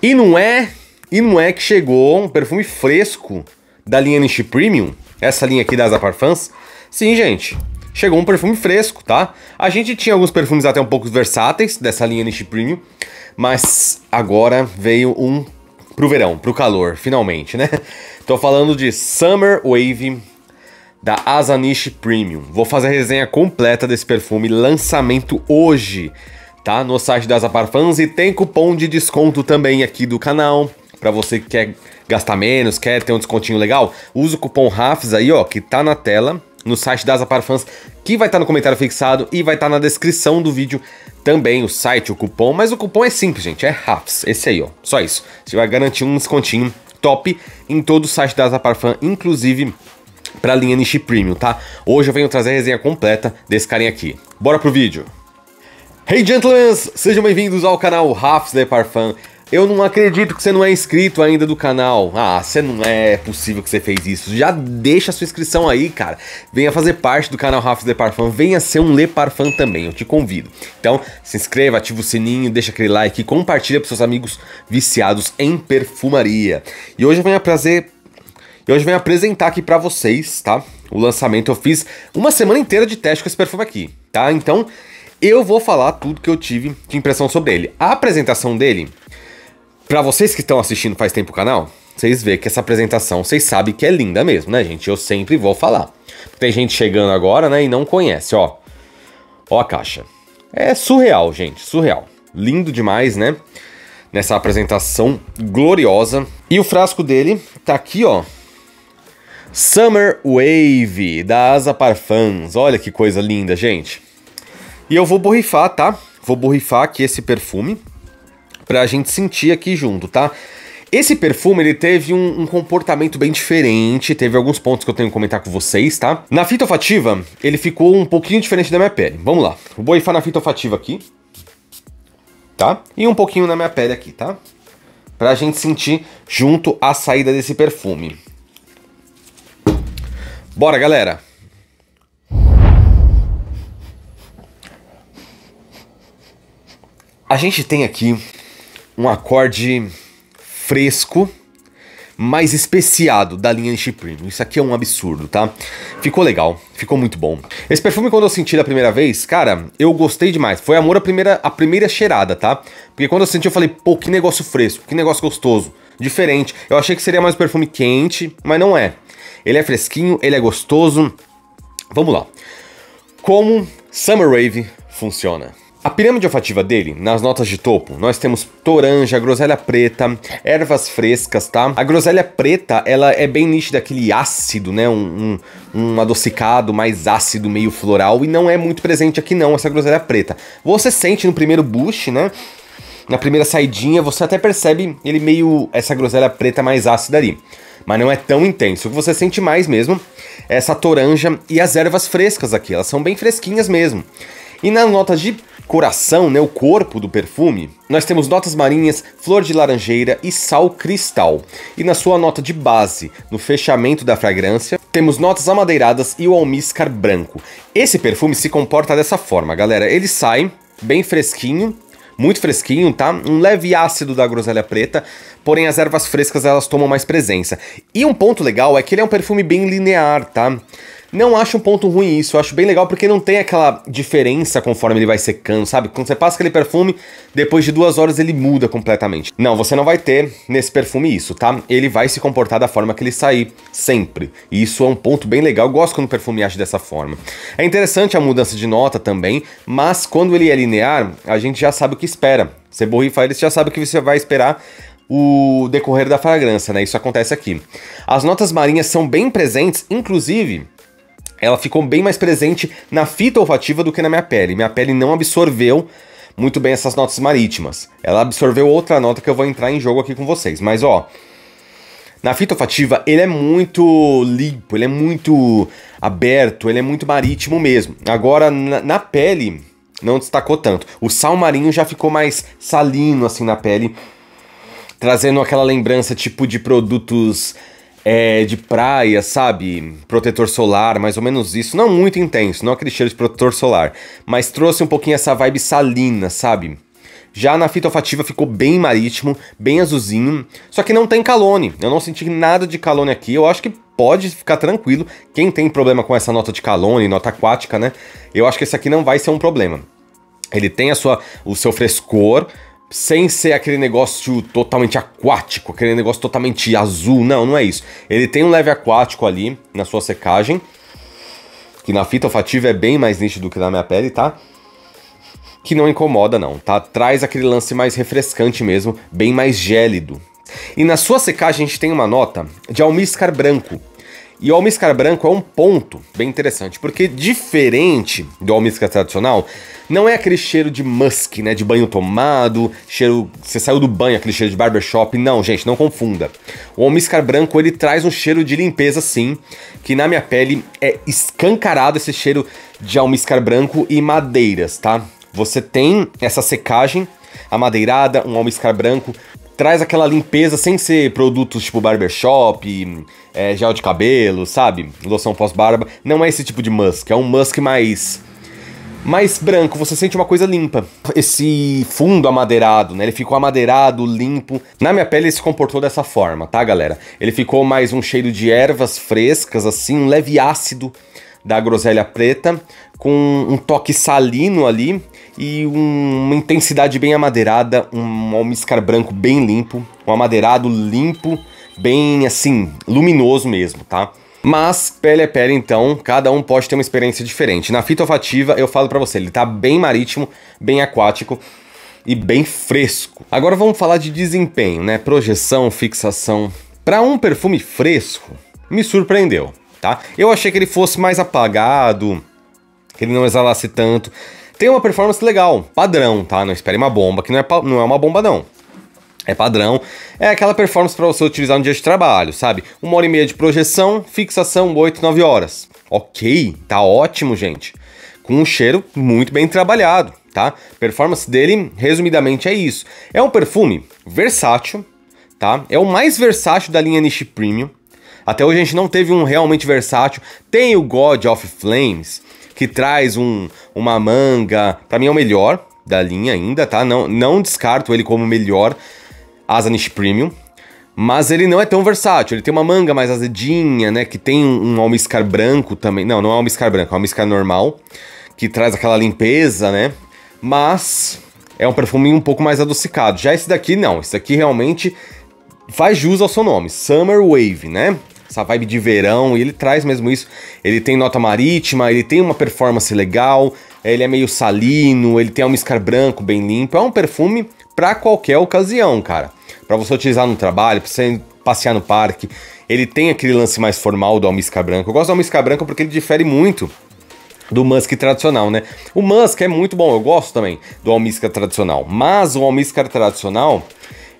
E não é, e não é que chegou um perfume fresco da linha Niche Premium, essa linha aqui das Parfums. Sim, gente, chegou um perfume fresco, tá? A gente tinha alguns perfumes até um pouco versáteis dessa linha Niche Premium, mas agora veio um pro verão, pro calor, finalmente, né? Tô falando de Summer Wave da Asa Niche Premium. Vou fazer a resenha completa desse perfume, lançamento hoje tá? No site das Aparfans e tem cupom de desconto também aqui do canal. Pra você que quer gastar menos, quer ter um descontinho legal, usa o cupom RAFs aí, ó, que tá na tela, no site das Aparfans, que vai estar tá no comentário fixado e vai estar tá na descrição do vídeo também o site, o cupom. Mas o cupom é simples, gente, é RAFs, esse aí, ó, só isso. Você vai garantir um descontinho top em todo o site das Aparfan, inclusive para a linha Niche Premium, tá? Hoje eu venho trazer a resenha completa desse carinha aqui. Bora pro vídeo! Hey gentlemen, sejam bem-vindos ao canal Rafs de Parfum. Eu não acredito que você não é inscrito ainda do canal. Ah, você não é possível que você fez isso. Já deixa a sua inscrição aí, cara. Venha fazer parte do canal Rafs de Parfum. Venha ser um Le Parfum também, eu te convido. Então, se inscreva, ativa o sininho, deixa aquele like e compartilha para seus amigos viciados em perfumaria. E hoje eu venho prazer e hoje eu venho apresentar aqui para vocês, tá? O lançamento eu fiz uma semana inteira de teste com esse perfume aqui, tá? Então, eu vou falar tudo que eu tive de impressão sobre ele. A apresentação dele, para vocês que estão assistindo faz tempo o canal, vocês veem que essa apresentação, vocês sabem que é linda mesmo, né, gente? Eu sempre vou falar. Tem gente chegando agora, né, e não conhece, ó. Ó a caixa. É surreal, gente, surreal. Lindo demais, né? Nessa apresentação gloriosa. E o frasco dele tá aqui, ó. Summer Wave da Asa Parfums. Olha que coisa linda, gente. E eu vou borrifar, tá? Vou borrifar aqui esse perfume pra gente sentir aqui junto, tá? Esse perfume ele teve um, um, comportamento bem diferente, teve alguns pontos que eu tenho que comentar com vocês, tá? Na fita olfativa, ele ficou um pouquinho diferente da minha pele. Vamos lá, vou borrifar na fita olfativa aqui, tá? E um pouquinho na minha pele aqui, tá? Pra gente sentir junto a saída desse perfume. Bora, galera! A gente tem aqui um acorde fresco, mais especiado da linha Nishi Isso aqui é um absurdo, tá? Ficou legal, ficou muito bom. Esse perfume, quando eu senti da primeira vez, cara, eu gostei demais. Foi amor a primeira, a primeira cheirada, tá? Porque quando eu senti, eu falei, pô, que negócio fresco, que negócio gostoso, diferente. Eu achei que seria mais um perfume quente, mas não é. Ele é fresquinho, ele é gostoso. Vamos lá. Como Summer Rave funciona? pirâmide olfativa dele, nas notas de topo, nós temos toranja, groselha preta, ervas frescas, tá? A groselha preta, ela é bem nítida, aquele ácido, né? Um, um, um adocicado mais ácido, meio floral, e não é muito presente aqui não, essa groselha preta. Você sente no primeiro bush, né? Na primeira saidinha, você até percebe ele meio essa groselha preta mais ácida ali mas não é tão intenso. O que você sente mais mesmo é essa toranja e as ervas frescas aqui, elas são bem fresquinhas mesmo. E nas notas de coração, né, o corpo do perfume, nós temos notas marinhas, flor de laranjeira e sal cristal. E na sua nota de base, no fechamento da fragrância, temos notas amadeiradas e o almíscar branco. Esse perfume se comporta dessa forma, galera. Ele sai bem fresquinho, muito fresquinho, tá? Um leve ácido da groselha preta, porém as ervas frescas elas tomam mais presença. E um ponto legal é que ele é um perfume bem linear, tá? Não acho um ponto ruim isso, eu acho bem legal porque não tem aquela diferença conforme ele vai secando, sabe? Quando você passa aquele perfume, depois de duas horas ele muda completamente. Não, você não vai ter nesse perfume isso, tá? Ele vai se comportar da forma que ele sair, sempre. E isso é um ponto bem legal, eu gosto quando o perfume age dessa forma. É interessante a mudança de nota também, mas quando ele é linear, a gente já sabe o que espera. Você borrifa ele, você já sabe o que você vai esperar o decorrer da fragrância, né? Isso acontece aqui. As notas marinhas são bem presentes, inclusive ela ficou bem mais presente na fita olfativa do que na minha pele. Minha pele não absorveu muito bem essas notas marítimas. Ela absorveu outra nota que eu vou entrar em jogo aqui com vocês. Mas ó, na fita olfativa ele é muito limpo, ele é muito aberto, ele é muito marítimo mesmo. Agora na, na pele não destacou tanto. O sal marinho já ficou mais salino assim na pele, trazendo aquela lembrança tipo de produtos é, de praia, sabe? Protetor solar, mais ou menos isso. Não muito intenso, não aquele cheiro de protetor solar. Mas trouxe um pouquinho essa vibe salina, sabe? Já na fita olfativa ficou bem marítimo, bem azulzinho. Só que não tem calone. Eu não senti nada de calone aqui. Eu acho que pode ficar tranquilo. Quem tem problema com essa nota de calone, nota aquática, né? Eu acho que esse aqui não vai ser um problema. Ele tem a sua, o seu frescor, sem ser aquele negócio totalmente aquático, aquele negócio totalmente azul. Não, não é isso. Ele tem um leve aquático ali na sua secagem, que na fita olfativa é bem mais nítido que na minha pele, tá? Que não incomoda não, tá? Traz aquele lance mais refrescante mesmo, bem mais gélido. E na sua secagem a gente tem uma nota de almíscar branco. E o almíscar branco é um ponto bem interessante, porque diferente do almíscar tradicional, não é aquele cheiro de musk, né? De banho tomado, cheiro. Você saiu do banho, aquele cheiro de barbershop. Não, gente, não confunda. O almiscar branco ele traz um cheiro de limpeza, sim, que na minha pele é escancarado esse cheiro de almiscar branco e madeiras, tá? Você tem essa secagem, a madeirada, um almiscar branco, traz aquela limpeza sem ser produtos tipo barbershop, é, gel de cabelo, sabe? Loção pós-barba. Não é esse tipo de musk, é um musk mais mas branco, você sente uma coisa limpa. Esse fundo amadeirado, né? Ele ficou amadeirado, limpo. Na minha pele ele se comportou dessa forma, tá, galera? Ele ficou mais um cheiro de ervas frescas, assim, um leve ácido da groselha preta, com um toque salino ali e um, uma intensidade bem amadeirada, um almiscar branco bem limpo, um amadeirado limpo, bem assim, luminoso mesmo, tá? Mas pele a é pele, então, cada um pode ter uma experiência diferente. Na fita olfativa, eu falo para você, ele tá bem marítimo, bem aquático e bem fresco. Agora vamos falar de desempenho, né? Projeção, fixação. Para um perfume fresco, me surpreendeu, tá? Eu achei que ele fosse mais apagado, que ele não exalasse tanto. Tem uma performance legal, padrão, tá? Não espere uma bomba, que não é, não é uma bomba não. É padrão. É aquela performance para você utilizar no dia de trabalho, sabe? Uma hora e meia de projeção, fixação 8, 9 horas. Ok, tá ótimo, gente. Com um cheiro muito bem trabalhado, tá? Performance dele, resumidamente, é isso. É um perfume versátil, tá? É o mais versátil da linha Niche Premium. Até hoje a gente não teve um realmente versátil. Tem o God of Flames, que traz um, uma manga, para mim é o melhor da linha ainda, tá? Não, não descarto ele como melhor, Asanish Premium, mas ele não é tão versátil. Ele tem uma manga mais azedinha, né? Que tem um, um almiscar branco também. Não, não é almiscar branco, é almiscar normal. Que traz aquela limpeza, né? Mas é um perfume um pouco mais adocicado. Já esse daqui, não. Esse daqui realmente faz jus ao seu nome. Summer Wave, né? Essa vibe de verão. E ele traz mesmo isso. Ele tem nota marítima, ele tem uma performance legal. Ele é meio salino, ele tem almiscar branco bem limpo. É um perfume para qualquer ocasião, cara para você utilizar no trabalho, para você passear no parque. Ele tem aquele lance mais formal do almisca branco. Eu gosto do almisca branco porque ele difere muito do Musk tradicional, né? O Musk é muito bom, eu gosto também do almisca tradicional, mas o almisca tradicional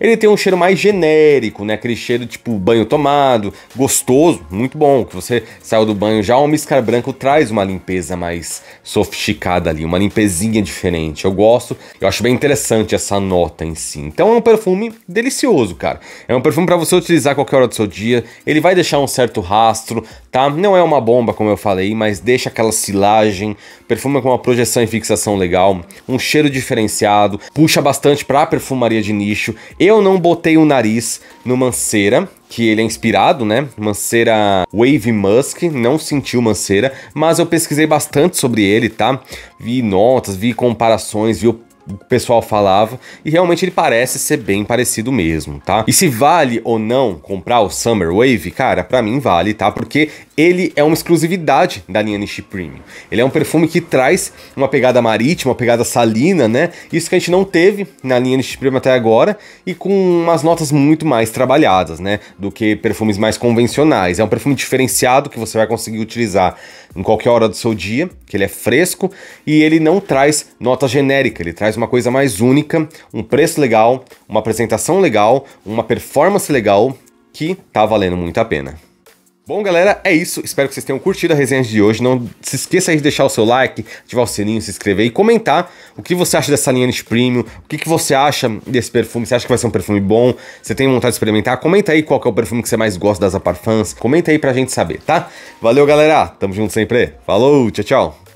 ele tem um cheiro mais genérico, né? Aquele cheiro tipo banho tomado, gostoso, muito bom. Que você saiu do banho já, o Miscar branco traz uma limpeza mais sofisticada ali, uma limpezinha diferente. Eu gosto, eu acho bem interessante essa nota em si. Então é um perfume delicioso, cara. É um perfume para você utilizar a qualquer hora do seu dia. Ele vai deixar um certo rastro, tá? Não é uma bomba, como eu falei, mas deixa aquela silagem. Perfume com uma projeção e fixação legal, um cheiro diferenciado, puxa bastante para perfumaria de nicho. Eu eu não botei o nariz no Manceira, que ele é inspirado, né? Manceira Wave Musk, não senti o Manceira, mas eu pesquisei bastante sobre ele, tá? Vi notas, vi comparações, vi o pessoal falava, e realmente ele parece ser bem parecido mesmo, tá? E se vale ou não comprar o Summer Wave, cara, para mim vale, tá? Porque ele é uma exclusividade da linha Nishi Premium. Ele é um perfume que traz uma pegada marítima, uma pegada salina, né? Isso que a gente não teve na linha Nishi Premium até agora e com umas notas muito mais trabalhadas, né? Do que perfumes mais convencionais. É um perfume diferenciado que você vai conseguir utilizar em qualquer hora do seu dia, que ele é fresco e ele não traz nota genérica, ele traz uma coisa mais única, um preço legal, uma apresentação legal, uma performance legal que tá valendo muito a pena. Bom, galera, é isso. Espero que vocês tenham curtido a resenha de hoje. Não se esqueça de deixar o seu like, ativar o sininho, se inscrever e comentar o que você acha dessa linha de premium, o que, que você acha desse perfume. Você acha que vai ser um perfume bom? Você tem vontade de experimentar? Comenta aí qual é o perfume que você mais gosta das Aparfans. Comenta aí pra gente saber, tá? Valeu, galera. Tamo junto sempre. Falou, tchau, tchau.